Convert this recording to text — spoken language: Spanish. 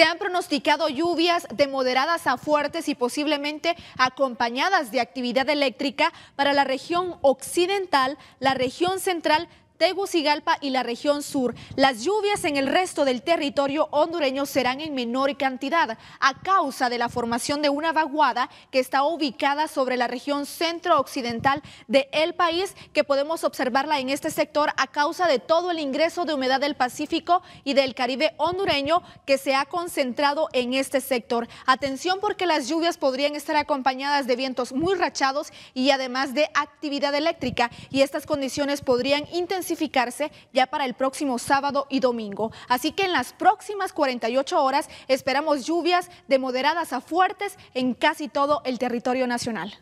Se han pronosticado lluvias de moderadas a fuertes y posiblemente acompañadas de actividad eléctrica para la región occidental, la región central, Tegucigalpa y la región sur. Las lluvias en el resto del territorio hondureño serán en menor cantidad a causa de la formación de una vaguada que está ubicada sobre la región centro-occidental del país, que podemos observarla en este sector a causa de todo el ingreso de humedad del Pacífico y del Caribe hondureño que se ha concentrado en este sector. Atención porque las lluvias podrían estar acompañadas de vientos muy rachados y además de actividad eléctrica y estas condiciones podrían intensificar ya para el próximo sábado y domingo. Así que en las próximas 48 horas esperamos lluvias de moderadas a fuertes en casi todo el territorio nacional.